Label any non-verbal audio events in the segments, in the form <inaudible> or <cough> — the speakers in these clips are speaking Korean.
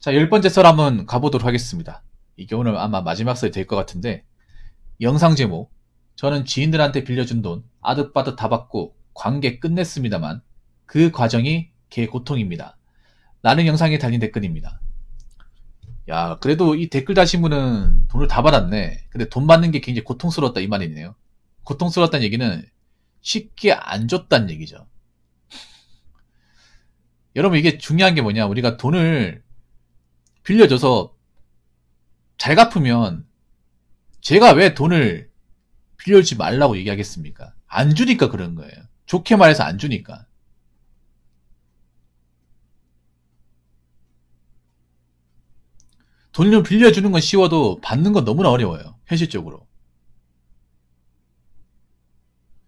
자, 열 번째 썰 한번 가보도록 하겠습니다. 이게 오늘 아마 마지막 썰이 될 것 같은데, 영상 제목, 저는 지인들한테 빌려준 돈 아득바득 다 받고 관계 끝냈습니다만, 그 과정이 개 고통입니다. 라는 영상에 달린 댓글입니다. 야, 그래도 이 댓글 다신 분은 돈을 다 받았네. 근데 돈 받는 게 굉장히 고통스러웠다 이 말이네요. 고통스러웠다는 얘기는 쉽게 안 줬다는 얘기죠. 여러분 이게 중요한 게 뭐냐? 우리가 돈을 빌려줘서 잘 갚으면 제가 왜 돈을 빌려주지 말라고 얘기하겠습니까? 안 주니까 그런 거예요. 좋게 말해서 안 주니까. 돈을 빌려주는 건 쉬워도 받는 건 너무나 어려워요. 현실적으로.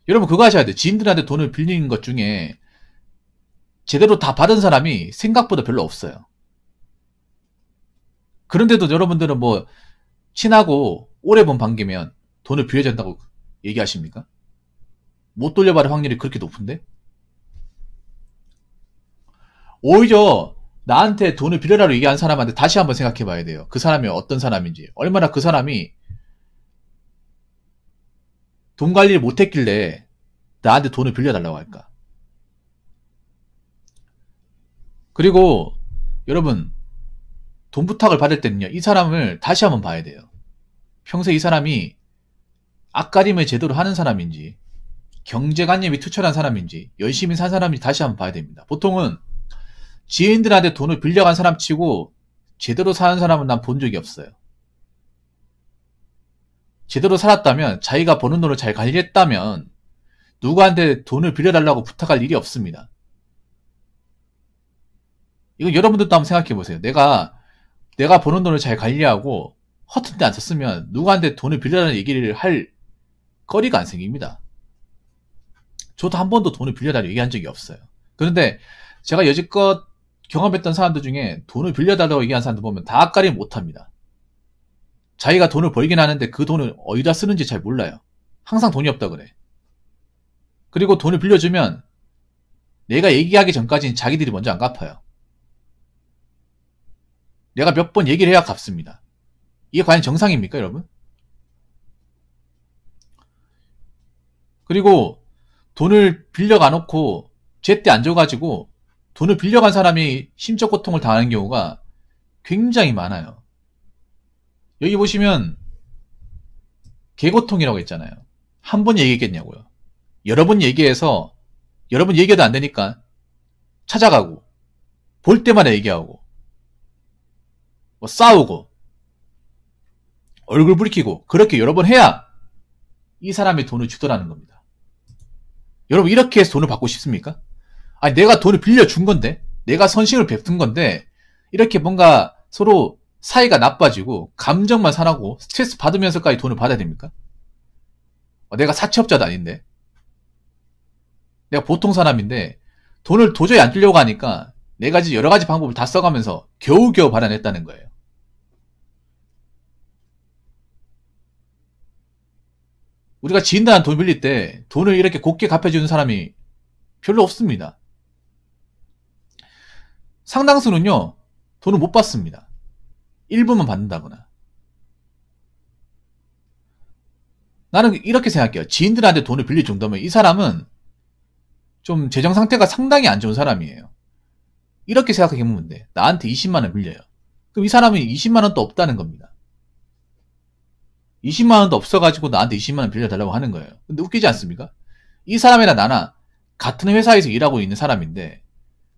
여러분 그거 하셔야 돼요. 지인들한테 돈을 빌리는 것 중에 제대로 다 받은 사람이 생각보다 별로 없어요. 그런데도 여러분들은 뭐 친하고 오래 본 반기면 돈을 빌려준다고 얘기하십니까? 못 돌려받을 확률이 그렇게 높은데? 오히려 나한테 돈을 빌려라고 얘기한 사람한테 다시 한번 생각해 봐야 돼요. 그 사람이 어떤 사람인지. 얼마나 그 사람이 돈 관리를 못 했길래 나한테 돈을 빌려달라고 할까? 그리고 여러분 돈 부탁을 받을 때는요, 이 사람을 다시 한번 봐야 돼요. 평소에 이 사람이 악가림을 제대로 하는 사람인지, 경제관념이 투철한 사람인지, 열심히 산 사람인지 다시 한번 봐야 됩니다. 보통은 지인들한테 돈을 빌려간 사람 치고 제대로 사는 사람은 난 본 적이 없어요. 제대로 살았다면, 자기가 버는 돈을 잘 관리했다면, 누구한테 돈을 빌려달라고 부탁할 일이 없습니다. 이거 여러분들도 한번 생각해 보세요. 내가 내가 버는 돈을 잘 관리하고 허튼 데 안 썼으면 누구한테 돈을 빌려달라는 얘기를 할 거리가 안 생깁니다. 저도 한 번도 돈을 빌려달라고 얘기한 적이 없어요. 그런데 제가 여지껏 경험했던 사람들 중에 돈을 빌려달라고 얘기한 사람들 보면 다 아까림 못합니다. 자기가 돈을 벌긴 하는데 그 돈을 어디다 쓰는지 잘 몰라요. 항상 돈이 없다 그래. 그리고 돈을 빌려주면 내가 얘기하기 전까지는 자기들이 먼저 안 갚아요. 내가 몇 번 얘기를 해야 갚습니다. 이게 과연 정상입니까, 여러분? 그리고 돈을 빌려가 놓고 제때 안 줘가지고 돈을 빌려간 사람이 심적 고통을 당하는 경우가 굉장히 많아요. 여기 보시면 개고통이라고 했잖아요. 한 번 얘기했겠냐고요. 여러 번 얘기해서 여러분 얘기해도 안 되니까 찾아가고 볼 때마다 얘기하고 뭐 싸우고 얼굴 부리키고 그렇게 여러 번 해야 이 사람의 돈을 주더라는 겁니다. 여러분 이렇게 해서 돈을 받고 싶습니까? 아니 내가 돈을 빌려준 건데 내가 선심을 베푼 건데 이렇게 뭔가 서로 사이가 나빠지고 감정만 상하고 스트레스 받으면서까지 돈을 받아야 됩니까? 어, 내가 사채업자도 아닌데 내가 보통 사람인데 돈을 도저히 안 주려고 하니까 네 가지 여러 가지 방법을 다 써가면서 겨우겨우 발언했다는 거예요. 우리가 지인들한테 돈 빌릴 때 돈을 이렇게 곱게 갚아주는 사람이 별로 없습니다. 상당수는요, 돈을 못 받습니다. 일부만 받는다거나. 나는 이렇게 생각해요. 지인들한테 돈을 빌릴 정도면 이 사람은 좀 재정 상태가 상당히 안 좋은 사람이에요. 이렇게 생각해보면 돼. 나한테 20만원 빌려요. 그럼 이 사람은 20만원도 없다는 겁니다. 20만 원도 없어가지고 나한테 20만 원 빌려달라고 하는 거예요. 근데 웃기지 않습니까? 이 사람이나 나나 같은 회사에서 일하고 있는 사람인데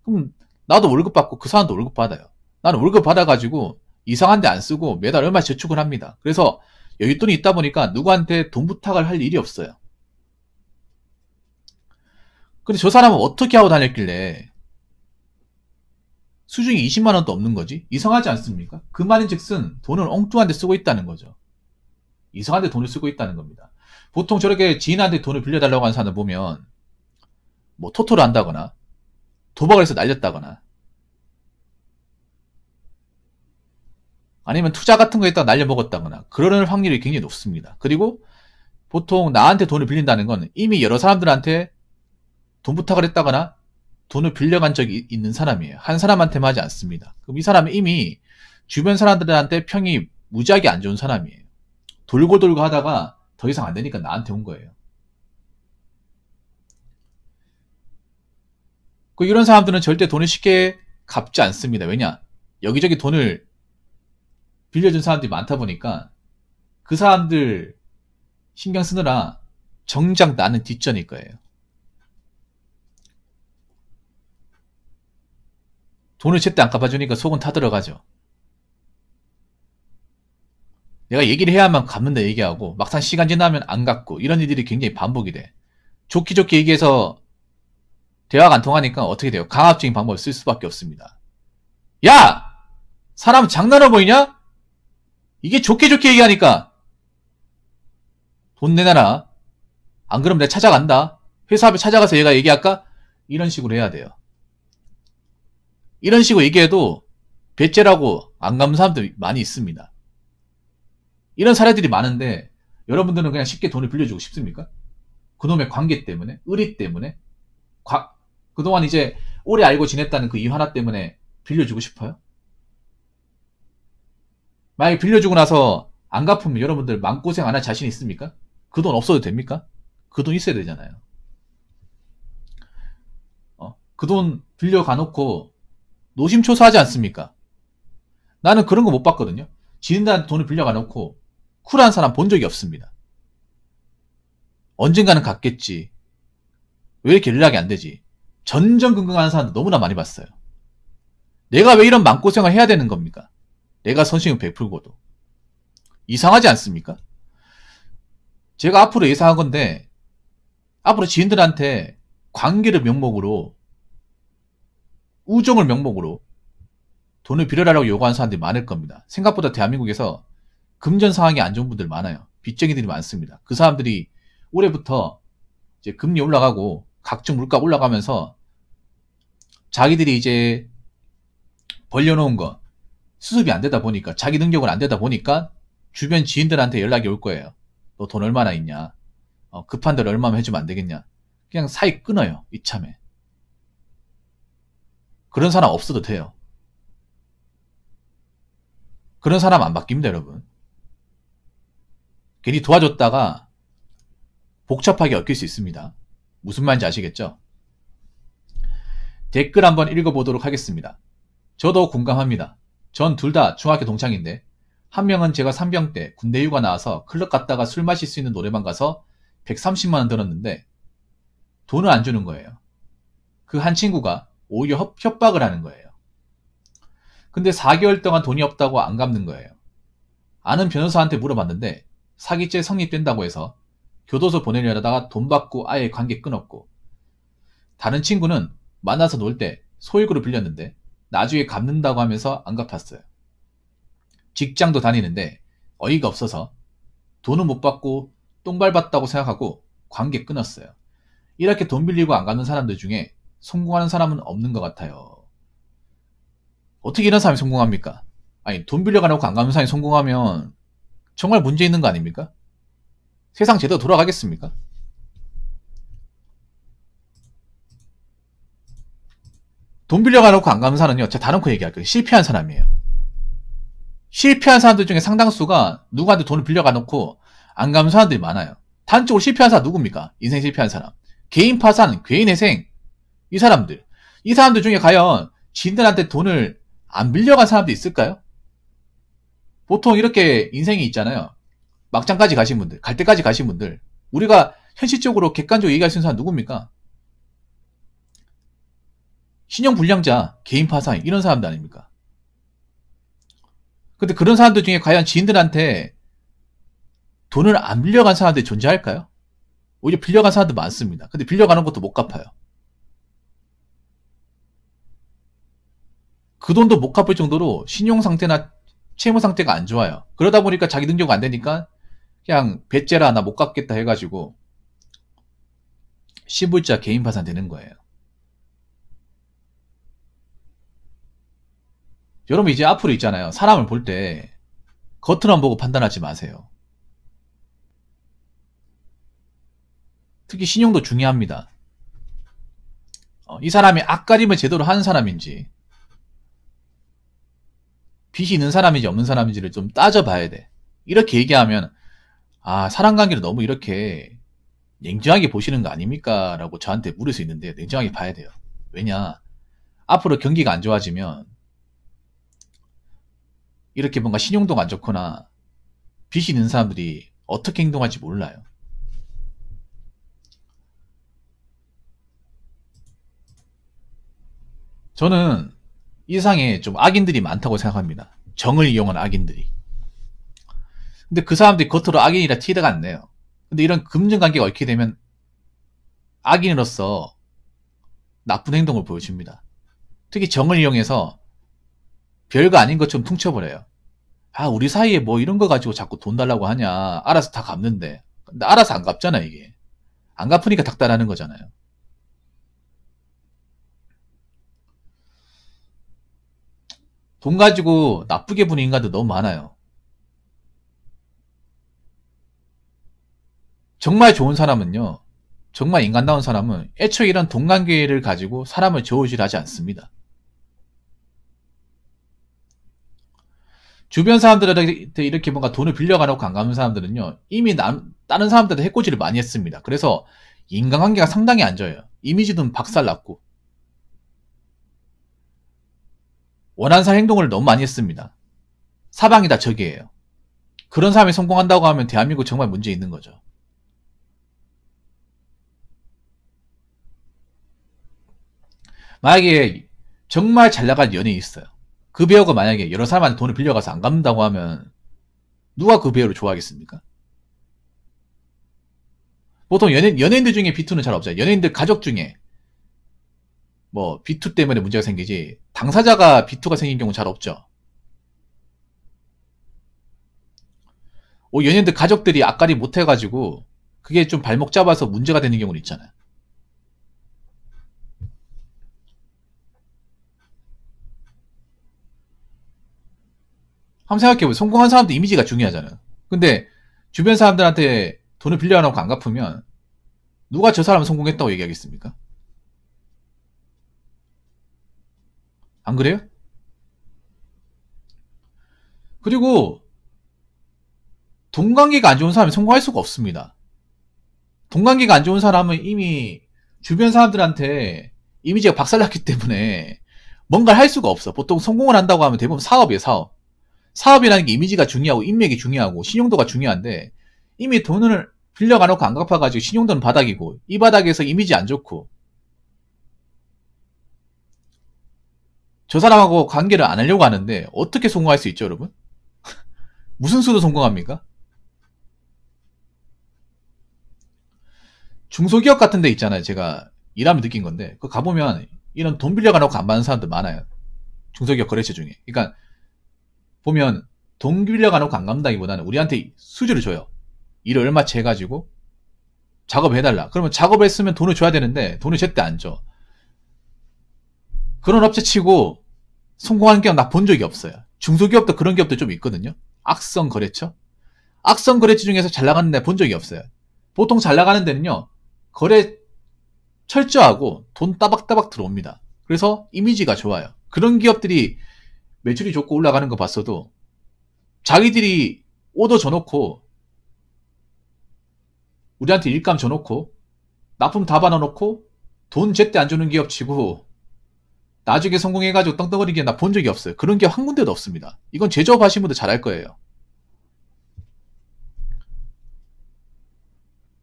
그럼 나도 월급 받고 그 사람도 월급 받아요. 나는 월급 받아가지고 이상한 데 안 쓰고 매달 얼마 씩 저축을 합니다. 그래서 여윳돈이 있다 보니까 누구한테 돈 부탁을 할 일이 없어요. 근데 저 사람은 어떻게 하고 다녔길래 수중에 20만 원도 없는 거지? 이상하지 않습니까? 그 말인즉슨 돈을 엉뚱한 데 쓰고 있다는 거죠. 이상한 데 돈을 쓰고 있다는 겁니다. 보통 저렇게 지인한테 돈을 빌려달라고 하는 사람을 보면 뭐 토토를 한다거나 도박을 해서 날렸다거나 아니면 투자 같은 거에다 날려먹었다거나 그러는 확률이 굉장히 높습니다. 그리고 보통 나한테 돈을 빌린다는 건 이미 여러 사람들한테 돈 부탁을 했다거나 돈을 빌려간 적이 있는 사람이에요. 한 사람한테만 하지 않습니다. 그럼 이 사람은 이미 주변 사람들한테 평이 무지하게 안 좋은 사람이에요. 돌고 돌고 하다가 더 이상 안 되니까 나한테 온 거예요. 그 이런 사람들은 절대 돈을 쉽게 갚지 않습니다. 왜냐? 여기저기 돈을 빌려준 사람들이 많다 보니까 그 사람들 신경 쓰느라 정작 나는 뒷전일 거예요. 돈을 절대 안 갚아주니까 속은 타들어가죠. 내가 얘기를 해야만 갔는데 얘기하고 막상 시간 지나면 안 갔고 이런 일들이 굉장히 반복이 돼. 좋게 좋게 얘기해서 대화가 안 통하니까 어떻게 돼요? 강압적인 방법을 쓸 수밖에 없습니다. 야! 사람 장난으 보이냐? 이게 좋게 좋게 얘기하니까 돈 내놔라. 안 그러면 내가 찾아간다. 회사 앞에 찾아가서 얘가 얘기할까? 이런 식으로 해야 돼요. 이런 식으로 얘기해도 배째라고 안 가는 사람들 많이 있습니다. 이런 사례들이 많은데 여러분들은 그냥 쉽게 돈을 빌려주고 싶습니까? 그놈의 관계 때문에, 의리 때문에, 과, 그동안 이제 오래 알고 지냈다는 그 이유 하나 때문에 빌려주고 싶어요? 만약에 빌려주고 나서 안 갚으면 여러분들 마음고생 안 할 자신 있습니까? 그 돈 없어도 됩니까? 그 돈 있어야 되잖아요. 어, 그 돈 빌려가놓고 노심초사하지 않습니까? 나는 그런 거 못 봤거든요. 지인들한테 돈을 빌려가놓고 쿨한 사람 본 적이 없습니다. 언젠가는 갔겠지. 왜 이렇게 연락이 안 되지? 전전긍긍하는 사람들 너무나 많이 봤어요. 내가 왜 이런 맘고생을 해야 되는 겁니까? 내가 선심을 베풀고도. 이상하지 않습니까? 제가 앞으로 예상한 건데, 앞으로 지인들한테 관계를 명목으로, 우정을 명목으로 돈을 빌려달라고 요구하는 사람들이 많을 겁니다. 생각보다 대한민국에서 금전 상황이 안 좋은 분들 많아요. 빚쟁이들이 많습니다. 그 사람들이 올해부터 이제 금리 올라가고 각종 물가 올라가면서 자기들이 이제 벌려놓은 거 수습이 안 되다 보니까 자기 능력은 안 되다 보니까 주변 지인들한테 연락이 올 거예요. 너 돈 얼마나 있냐? 어, 급한 대로 얼마만 해주면 안 되겠냐? 그냥 사이 끊어요. 이참에. 그런 사람 없어도 돼요. 그런 사람 안 바뀝니다, 여러분. 괜히 도와줬다가 복잡하게 엮일 수 있습니다. 무슨 말인지 아시겠죠? 댓글 한번 읽어보도록 하겠습니다. 저도 공감합니다. 전 둘 다 중학교 동창인데 한 명은 제가 3병 때 군대 휴가 나와서 클럽 갔다가 술 마실 수 있는 노래방 가서 130만 원 들었는데 돈을 안 주는 거예요. 그 한 친구가 오히려 협박을 하는 거예요. 근데 4개월 동안 돈이 없다고 안 갚는 거예요. 아는 변호사한테 물어봤는데 사기죄 성립된다고 해서 교도소 보내려다가 돈 받고 아예 관계 끊었고 다른 친구는 만나서 놀 때 소액으로 빌렸는데 나중에 갚는다고 하면서 안 갚았어요. 직장도 다니는데 어이가 없어서 돈은 못 받고 똥밟았다고 생각하고 관계 끊었어요. 이렇게 돈 빌리고 안 갚는 사람들 중에 성공하는 사람은 없는 것 같아요. 어떻게 이런 사람이 성공합니까? 아니 돈 빌려가려고 안 갚는 사람이 성공하면 정말 문제 있는 거 아닙니까? 세상 제대로 돌아가겠습니까? 돈 빌려가놓고 안가는 사람은요, 제가 다 놓고 얘기할게요. 실패한 사람이에요. 실패한 사람들 중에 상당수가 누구한테 돈을 빌려가놓고 안가는 사람들이 많아요. 단적으로 실패한 사람 누굽니까? 인생 실패한 사람. 개인 파산, 개인 회생. 이 사람들. 이 사람들 중에 과연 지인들한테 돈을 안 빌려간 사람도 있을까요? 보통 이렇게 인생이 있잖아요. 막장까지 가신 분들, 갈 때까지 가신 분들, 우리가 현실적으로 객관적으로 얘기할 수 있는 사람 누굽니까? 신용불량자, 개인 파상 이런 사람들 아닙니까? 근데 그런 사람들 중에 과연 지인들한테 돈을 안 빌려간 사람들이 존재할까요? 오히려 빌려간 사람들 많습니다. 근데 빌려가는 것도 못 갚아요. 그 돈도 못 갚을 정도로 신용 상태나 채무 상태가 안 좋아요. 그러다 보니까 자기 능력 안 되니까 그냥 배째라 나 못 갚겠다 해가지고 시불자 개인 파산 되는 거예요. 여러분 이제 앞으로 있잖아요. 사람을 볼 때 겉으로만 보고 판단하지 마세요. 특히 신용도 중요합니다. 어, 이 사람이 악가림을 제대로 하는 사람인지 빚이 있는 사람인지 없는 사람인지를 좀 따져봐야 돼. 이렇게 얘기하면 아 사람 관계를 너무 이렇게 냉정하게 보시는 거 아닙니까? 라고 저한테 물을 수 있는데 냉정하게 봐야 돼요. 왜냐 앞으로 경기가 안 좋아지면 이렇게 뭔가 신용도가 안 좋거나 빚이 있는 사람들이 어떻게 행동할지 몰라요. 저는 이상의좀 악인들이 많다고 생각합니다. 정을 이용한 악인들이. 근데 그 사람들이 겉으로 악인이라 티가 안 내요. 근데 이런 금전관계가 얽히게 되면 악인으로서 나쁜 행동을 보여줍니다. 특히 정을 이용해서 별거 아닌 것처럼 퉁쳐버려요. 아, 우리 사이에 뭐 이런 거 가지고 자꾸 돈 달라고 하냐. 알아서 다 갚는데. 알아서 안 갚잖아, 이게. 안 갚으니까 닥달하는 거잖아요. 돈 가지고 나쁘게 보는 인간도 너무 많아요. 정말 좋은 사람은요. 정말 인간다운 사람은 애초에 이런 돈 관계를 가지고 사람을 저울질하지 않습니다. 주변 사람들한테 이렇게 뭔가 돈을 빌려가놓고 안 가는 사람들은요. 이미 남, 다른 사람들한테 해코지를 많이 했습니다. 그래서 인간관계가 상당히 안 좋아요. 이미지도 박살났고 원한살 행동을 너무 많이 했습니다. 사방이 다 적이에요. 그런 사람이 성공한다고 하면 대한민국 정말 문제 있는 거죠. 만약에 정말 잘나갈 연예인이 있어요. 그 배우가 만약에 여러 사람한테 돈을 빌려가서 안 갚는다고 하면 누가 그 배우를 좋아하겠습니까? 보통 연예, 연예인들 중에 비투는 잘없어요 연예인들 가족 중에 뭐 B2 때문에 문제가 생기지 당사자가 B2가 생긴 경우 잘 없죠. 어, 연예인들 가족들이 악가리 못 해가지고 그게 좀 발목 잡아서 문제가 되는 경우는 있잖아요. 한번 생각해보세요. 성공한 사람도 이미지가 중요하잖아요. 근데 주변 사람들한테 돈을 빌려놓 하고 안 갚으면 누가 저 사람 성공했다고 얘기하겠습니까? 안 그래요? 그리고 동 관계가 안 좋은 사람이 성공할 수가 없습니다. 동 관계가 안 좋은 사람은 이미 주변 사람들한테 이미지가 박살났기 때문에 뭔가를 할 수가 없어. 보통 성공을 한다고 하면 대부분 사업이에요, 사업. 사업이라는 게 이미지가 중요하고 인맥이 중요하고 신용도가 중요한데 이미 돈을 빌려가놓고 안 갚아가지고 신용도는 바닥이고 이 바닥에서 이미지 안 좋고 저 사람하고 관계를 안 하려고 하는데 어떻게 성공할 수 있죠, 여러분? <laughs> 무슨 수로 성공합니까? 중소기업 같은 데 있잖아요. 제가 일하면 느낀 건데 그 가보면 이런 돈빌려가놓고안 받는 사람들 많아요. 중소기업 거래처 중에. 그러니까 보면 돈빌려가놓고안 간다기보다는 우리한테 수주를 줘요. 일을 얼마채 해가지고 작업해달라. 그러면 작업했으면 돈을 줘야 되는데 돈을 절대 안 줘. 그런 업체 치고 성공한 기업 나 본 적이 없어요. 중소기업도 그런 기업도 좀 있거든요. 악성 거래처. 악성 거래처 중에서 잘 나가는 데 본 적이 없어요. 보통 잘 나가는 데는요. 거래 철저하고 돈 따박따박 들어옵니다. 그래서 이미지가 좋아요. 그런 기업들이 매출이 좋고 올라가는 거 봤어도 자기들이 오더 줘놓고 우리한테 일감 줘놓고 납품 다 받아놓고 돈 제때 안 주는 기업 치고 나중에 성공해가지고 떵떵거리게 나 본 적이 없어요. 그런 게 한 군데도 없습니다. 이건 제조업 하신 분들 잘할 거예요.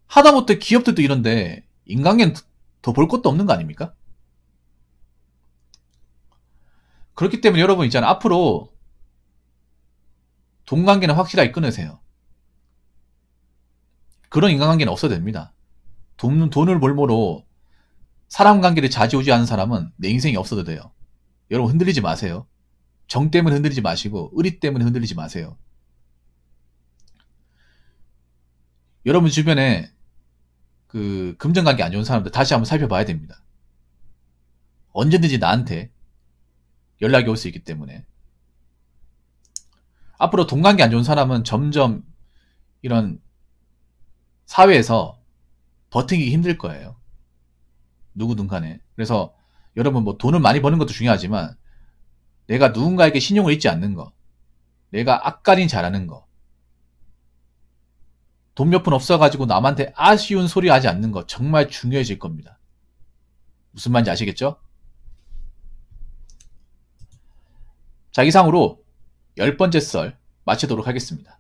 하다못해 기업들도 이런데 인간계는 더 볼 것도 없는 거 아닙니까? 그렇기 때문에 여러분 있잖아 앞으로 돈 관계는 확실하게 끊으세요. 그런 인간관계는 없어야 됩니다. 돈, 돈을 볼모로 사람 관계를 좌지우지 하는 사람은 내 인생이 없어도 돼요. 여러분 흔들리지 마세요. 정 때문에 흔들리지 마시고 의리 때문에 흔들리지 마세요. 여러분 주변에 그 금전 관계 안 좋은 사람들 다시 한번 살펴봐야 됩니다. 언제든지 나한테 연락이 올 수 있기 때문에 앞으로 돈 관계 안 좋은 사람은 점점 이런 사회에서 버티기 힘들 거예요. 누구든 간에. 그래서 여러분 뭐 돈을 많이 버는 것도 중요하지만 내가 누군가에게 신용을 잊지 않는 거. 내가 악가린 잘하는 거. 돈 몇 푼 없어가지고 남한테 아쉬운 소리 하지 않는 거 정말 중요해질 겁니다. 무슨 말인지 아시겠죠? 자, 이상으로 열 번째 썰 마치도록 하겠습니다.